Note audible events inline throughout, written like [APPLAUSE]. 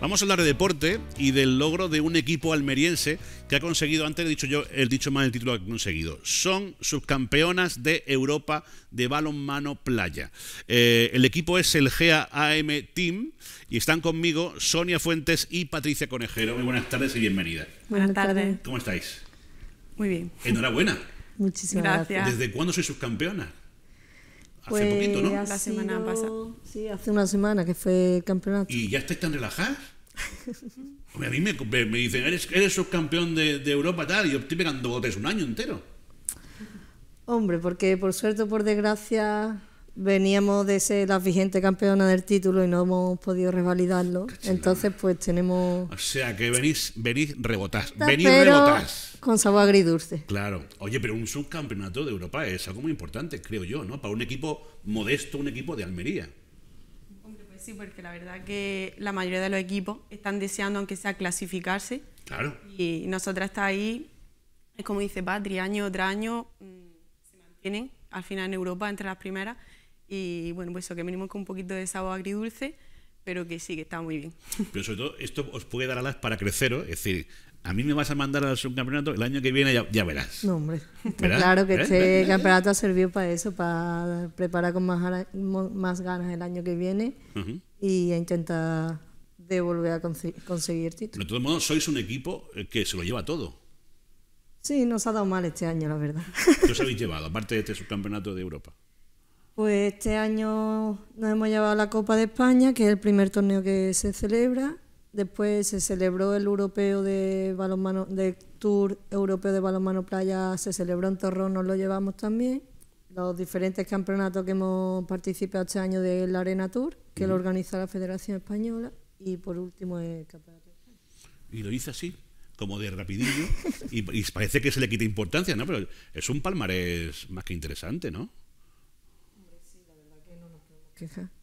Vamos a hablar de deporte y del logro de un equipo almeriense que ha conseguido, antes he dicho yo, el dicho más el título que ha conseguido. Son subcampeonas de Europa de balonmano playa. Eh, el equipo es el GAAM Team y están conmigo Sonia Fuentes y Patricia Conejero. Muy buenas tardes y bienvenidas. Buenas tardes. ¿Cómo estáis? Muy bien. Enhorabuena. Muchísimas gracias. ¿Desde cuándo sois subcampeonas? Hace poquito, ¿no? Pues La semana pasada. Sí, hace una semana que fue el campeonato. ¿Y ya estáis tan relajadas? [LAUGHS] a mí me, me, dicen, eres, eres subcampeón de, de, Europa tal, y yo estoy pegando botes un año entero. Hombre, porque por suerte o por desgracia veníamos de ser la vigente campeona del título y no hemos podido revalidarlo. Entonces, pues tenemos. O sea, que venís, venís rebotás. Venís rebotás. Con sabor agridulce. Claro. Oye, pero un subcampeonato de Europa es algo muy importante, creo yo, ¿no? Para un equipo modesto, un equipo de Almería. pues sí, porque la verdad que la mayoría de los equipos están deseando, aunque sea clasificarse. Claro. Y nosotras está ahí, es como dice Patria, año tras año mm, se mantienen al final en Europa entre las primeras y bueno, pues eso, que venimos con un poquito de sabor agridulce, pero que sí, que está muy bien. [LAUGHS] Pero sobre todo, esto os puede dar alas para creceros, es decir, a mí me vas a mandar al subcampeonato el año que viene, ya, verás. No, hombre. [LAUGHS] Claro que ¿Eh? este ¿Eh? ¿Eh? campeonato ha servido para eso, para preparar con más, ganas el año que viene y intentar devolver a conseguir títulos. De todos modos, sois un equipo que se lo lleva todo. Sí, nos ha dado mal este año, la verdad. ¿Qué os habéis [LAUGHS] llevado, aparte de este subcampeonato de Europa? Pues este año nos hemos llevado la Copa de España, que es el primer torneo que se celebra. Después se celebró el europeo de balonmano, de Tour Europeo de Balonmano Playa, se celebró en Torrón, nos lo llevamos también. Los diferentes campeonatos que hemos participado este año de la Arena Tour, que lo organiza la Federación Española. Y por último el Campeonato Y lo hice así, como de rapidillo, y, y parece que se le quita importancia, ¿no? Pero es un palmarés más que interesante, ¿no?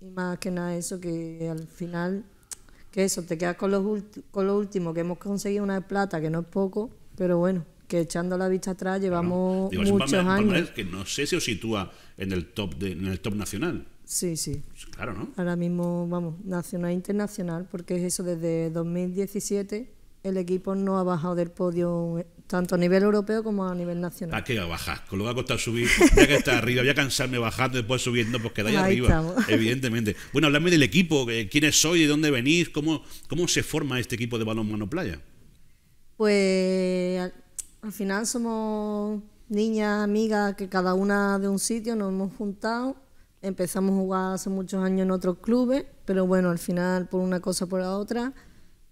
Y más que nada eso, que al final, que eso, te quedas con, los con lo último, que hemos conseguido una plata, que no es poco, pero bueno, que echando la vista atrás llevamos muchos años. que no sé si os sitúa en el top, en el top nacional. Sí, sí. claro, ¿no? Ahora mismo, vamos, nacional e internacional, porque es eso, desde 2017 el equipo no ha bajado del podio eh, tanto a nivel europeo como a nivel nacional. ¿A que bajar? Con lo que ha costado subir, ya que está arriba, voy a cansarme bajando, después subiendo, pues quedáis Ahí arriba, [LAUGHS] evidentemente. Bueno, hablarme del equipo, eh, quiénes sois, de dónde venís, cómo, cómo se forma este equipo de balonmano playa. Pues al, final somos niñas, amigas, que cada una de un sitio nos hemos juntado empezamos a jugar hace muchos años en otros clubes, pero bueno, al final por una cosa o por la otra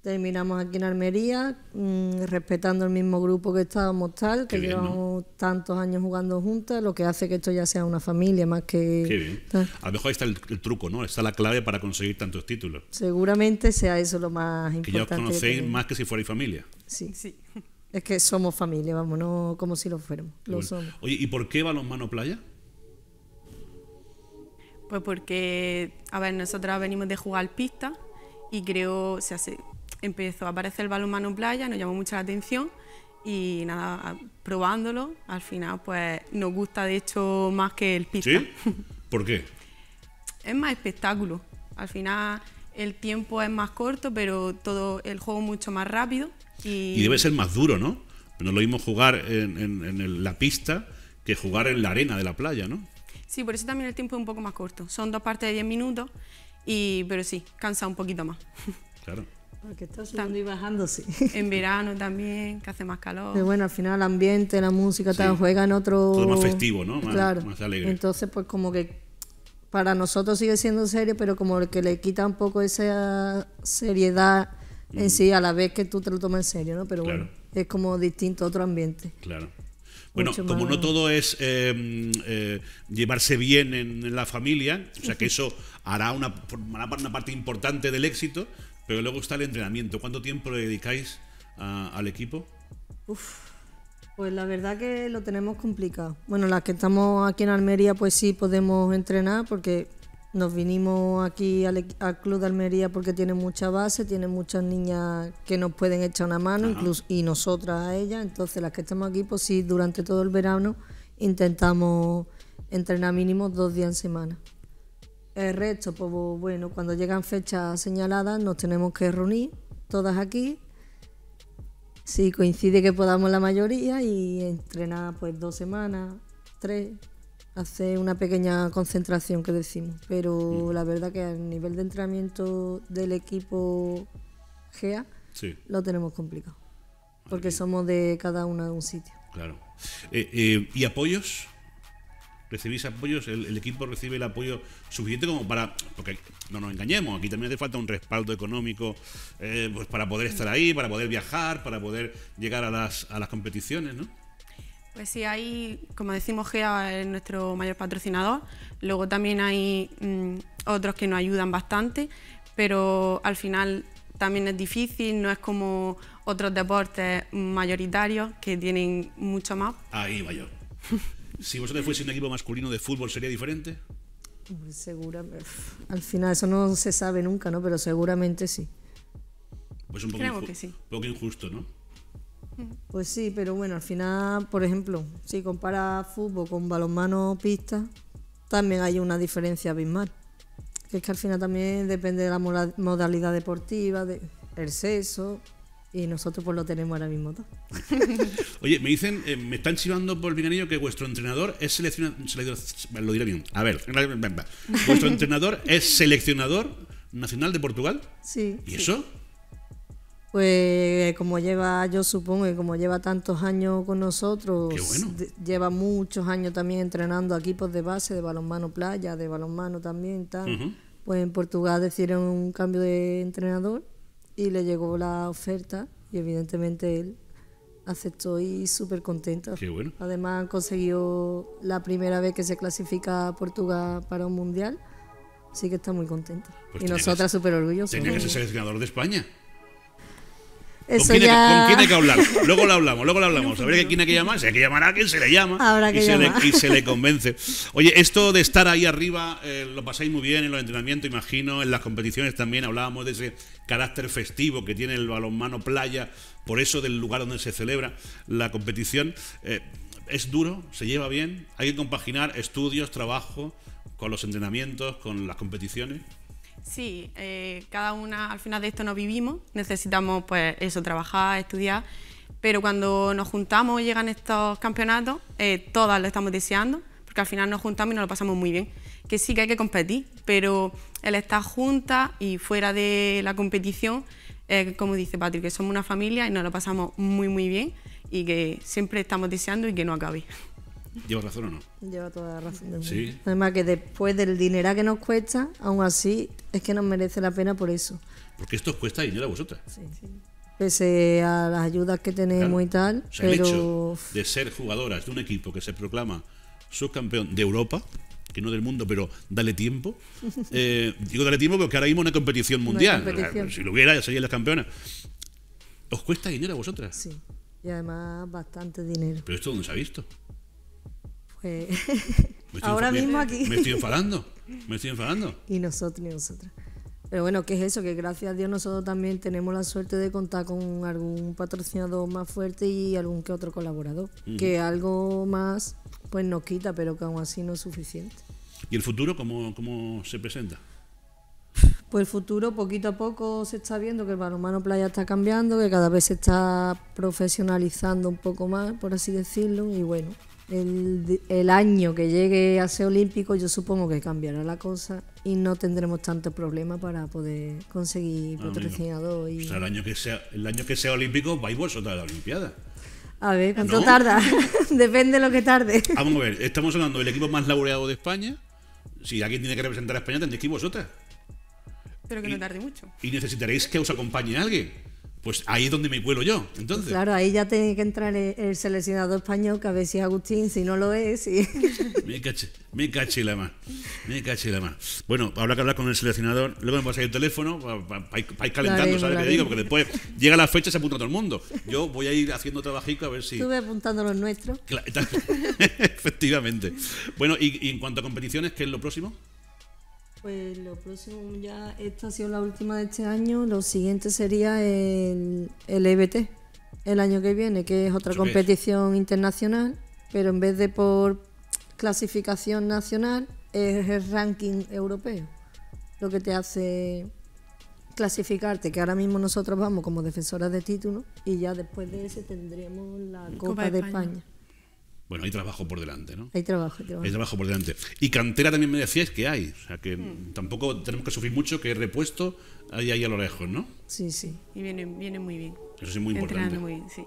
Terminamos aquí en Almería, mm, respetando el mismo grupo que estábamos tal, que llevamos tantos años jugando juntas, lo que hace que esto ya sea una familia más que... Qué bien. A lo mejor ahí está el, truco, ¿no? Está la clave para conseguir tantos títulos. Seguramente sea eso lo más importante. Que ya os conocéis más que si fuerais familia. Sí, sí. Es que somos familia, vamos, no como si lo fuéramos. Lo somos. Oye, ¿y por qué Mano playa? Pues porque, a ver, nosotras venimos de jugar pista y creo, se hace empezó a aparecer el balonmano playa, nos llamó mucho la atención y nada, probándolo, al final pues nos gusta de hecho más que el pista. ¿Sí? ¿Por qué? [LAUGHS] es más espectáculo. Al final el tiempo es más corto, pero todo el juego mucho más rápido. Y, debe ser más duro, ¿no? No lo mismo jugar en, la pista que jugar en la arena de la playa, ¿no? Sí, por eso también el tiempo es un poco más corto. Son dos partes de 10 minutos, y, pero sí, cansa un poquito más. [LAUGHS] Claro. Porque ah, está subiendo y bajando, [LAUGHS] En verano [LAUGHS] también, que hace más calor. Y bueno, al final el ambiente, la música, ...juega juega en otro... Todo más festivo, ¿no? alegre. Entonces, pues como que para nosotros sigue siendo serio, pero como que le quita un poco esa seriedad en sí, a la vez que tú te lo tomas en serio, ¿no? Pero bueno, es como distinto, otro ambiente. Claro. Bueno, como no todo es em, eh, llevarse bien en, la familia, o sea que [LAUGHS] eso hará una, una parte importante del éxito, pero luego está el entrenamiento. ¿Cuánto tiempo le dedicáis al equipo? pues la verdad que lo tenemos complicado. Bueno, las que estamos aquí en Almería, pues sí podemos entrenar porque nos vinimos aquí al, Club de Almería porque tiene mucha base, tiene muchas niñas que nos pueden echar una mano, incluso y nosotras a ellas. Entonces, las que estamos aquí, pues sí, durante todo el verano intentamos entrenar mínimo dos días en semana. El resto, pues bueno, cuando llegan fechas señaladas nos tenemos que reunir todas aquí. Si coincide que podamos la mayoría y entrenar pues dos semanas, tres, hacer una pequeña concentración que decimos. Pero mm. la verdad que al nivel de entrenamiento del equipo GEA lo tenemos complicado. Porque somos de cada uno de un sitio. Claro. Eh, eh, ¿Y apoyos? recibís apoyos, el, equipo recibe el apoyo suficiente como para, porque no nos engañemos, aquí también hace falta un respaldo económico eh, pues para poder estar ahí, para poder viajar, para poder llegar a las, competiciones, ¿no? Pues sí, hay, como decimos, GEA es nuestro mayor patrocinador. Luego también hay mm, otros que nos ayudan bastante, pero al final también es difícil, no es como otros deportes mayoritarios que tienen mucho más. Ahí va yo. [LAUGHS] Si vosotros fuese un equipo masculino de fútbol, ¿sería diferente? Seguramente. Al final, eso no se sabe nunca, ¿no? Pero seguramente sí. Pues un poco, injusto, ¿no? Pues sí, pero bueno, al final, por ejemplo, si compara fútbol con balonmano pista, también hay una diferencia abismal. Que es que al final también depende de la modalidad deportiva, del sexo, y nosotros pues lo tenemos ahora mismo [LAUGHS] Oye, me dicen, eh, me están chivando por el que vuestro entrenador es seleccionador. Lo diré bien. A ver, vuestro entrenador [LAUGHS] es seleccionador nacional de Portugal. Sí. ¿Y eso? Pues como lleva, yo supongo, y como lleva tantos años con nosotros, lleva muchos años también entrenando equipos de base, de balonmano playa, de balonmano también, tal. Pues en Portugal decidieron un cambio de entrenador y le llegó la oferta y evidentemente él aceptó y súper contento. Qué bueno. Además consiguió la primera vez que se clasifica Portugal para un mundial, así que está muy contento. Pues y nosotras súper orgullosos Tiene que ser seleccionador de España. ¿Con, quién hay, que hablar? Luego lo hablamos, luego lo hablamos. [LAUGHS] A ver quién hay que llamar. Si hay que llamar a quien se le llama. y, se le, convence. Oye, esto de estar ahí arriba eh, lo pasáis muy bien en los entrenamientos, imagino. En las competiciones también hablábamos de ese carácter festivo que tiene el balonmano playa, por eso del lugar donde se celebra la competición. Eh, es duro, se lleva bien. Hay que compaginar estudios, trabajo, con los entrenamientos, con las competiciones. Sí, eh, cada una al final de esto nos vivimos, necesitamos pues eso, trabajar, estudiar, pero cuando nos juntamos y llegan estos campeonatos, eh, todas lo estamos deseando, porque al final nos juntamos y nos lo pasamos muy bien. Que sí que hay que competir, pero el estar juntas y fuera de la competición, eh, como dice Patrick, que somos una familia y nos lo pasamos muy muy bien y que siempre estamos deseando y que no acabe. ¿Lleva razón o no? Lleva toda la razón. Además que después del dinero que nos cuesta, aún así es que nos merece la pena por eso. Porque esto os cuesta dinero a vosotras. Sí, sí. Pese a las ayudas que tenemos y tal. pero... de ser jugadoras de un equipo que se proclama subcampeón de Europa, que no del mundo, pero dale tiempo. [LAUGHS] Eh, digo dale tiempo porque ahora mismo una competición mundial. Si lo hubiera, ya serían las campeonas. ¿Os cuesta dinero a vosotras? Sí. Y además bastante dinero. ¿Pero esto dónde se ha visto? [LAUGHS] ahora mismo aquí. Me estoy enfadando, me estoy enfadando. Y nosotros, y nosotras. Pero bueno, ¿qué es eso? Que gracias a Dios nosotros también tenemos la suerte de contar con algún patrocinador más fuerte y algún que otro colaborador. Que algo más, pues nos quita, pero que aún así no es suficiente. ¿Y el futuro cómo, cómo se presenta? Pues el futuro poquito a poco se está viendo que el balonmano playa está cambiando, que cada vez se está profesionalizando un poco más, por así decirlo, y bueno, el, el, año que llegue a ser olímpico, yo supongo que cambiará la cosa y no tendremos tantos problemas para poder conseguir ah, patrocinador. O sea, el año que sea, el año que sea olímpico, vais vosotros a la Olimpiada. A ver, ¿cuánto tarda? [LAUGHS] Depende de lo que tarde. Vamos a ver, estamos hablando del equipo más laureado de España. Si alguien tiene que representar a España, tendréis que ir vosotras. Pero que no tarde mucho. Y necesitaréis que os acompañe alguien. Pues ahí es donde me vuelo yo, entonces. Claro, ahí ya tiene que entrar el seleccionador español, que a ver si es Agustín, si no lo es. Y... [LAUGHS] Me caché, me la más, me caché la más. Bueno, habrá que hablar con el seleccionador, luego me vas a ir el teléfono para calentando, ¿sabes qué digo? Porque después llega la fecha y se apunta todo el mundo. Yo voy a ir haciendo trabajito a ver si... Estuve apuntando los nuestros. [LAUGHS] Efectivamente. Bueno, y en cuanto a competiciones, ¿qué es lo próximo? Pues lo próximo ya, esta ha sido la última de este año, lo siguiente sería el, el EBT, el año que viene, que es otra competición internacional, pero en vez de por clasificación nacional, es el ranking europeo, lo que te hace clasificarte, que ahora mismo nosotros vamos como defensoras de título y ya después de ese tendremos la Copa, de España. Bueno, hay trabajo por delante, ¿no? Hay trabajo, Hay trabajo por delante. Y cantera también me decías que hay. O sea, que tampoco tenemos que sufrir mucho, que repuesto hay ahí a lo lejos, ¿no? Sí, sí. Y viene, viene muy bien. Eso es muy importante. muy bien, sí.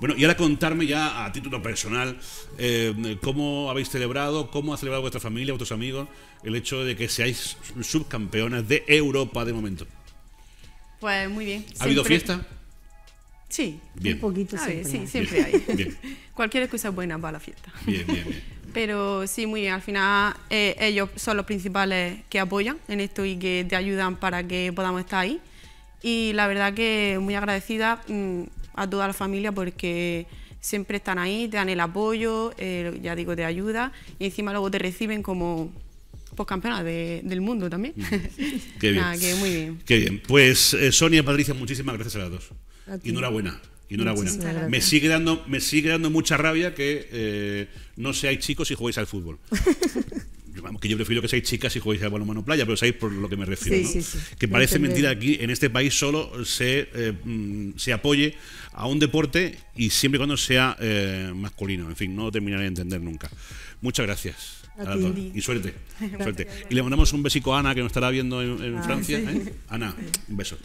Bueno, y ahora contarme ya a título personal eh, cómo habéis celebrado, cómo ha celebrado vuestra familia, vuestros amigos, el hecho de que seáis subcampeonas de Europa de momento. Pues muy bien. ¿Ha habido fiesta? Sí, un poquito ah, siempre, sí, siempre hay. Cualquier cosa buena para la fiesta. Bien, bien, Pero sí, muy bien. Al final eh, ellos son los principales que apoyan en esto y que te ayudan para que podamos estar ahí. Y la verdad que muy agradecida mm, a toda la familia porque siempre están ahí, te dan el apoyo, eh, ya digo, te ayuda y encima luego te reciben como postcampeona del mundo también. Qué bien. [LAUGHS] muy bien. Qué bien. Pues Sonia eh, Sonia, Patricia, muchísimas gracias a las dos. Y enhorabuena. Y enhorabuena. Me sigue, dando, me sigue dando mucha rabia que eh, no seáis chicos y juguéis al fútbol. [LAUGHS] que yo prefiero que seáis chicas y juguéis al balonmano playa, pero sabéis por lo que me refiero. ¿no? Que parece mentira aquí, en este país solo eh, mm, se, apoye a un deporte y siempre y cuando sea eh, masculino. En fin, no terminaré de entender nunca. Muchas gracias. y suerte, [LAUGHS] Y le mandamos un besico a Ana que nos estará viendo en, ah, Francia. Ana, un beso.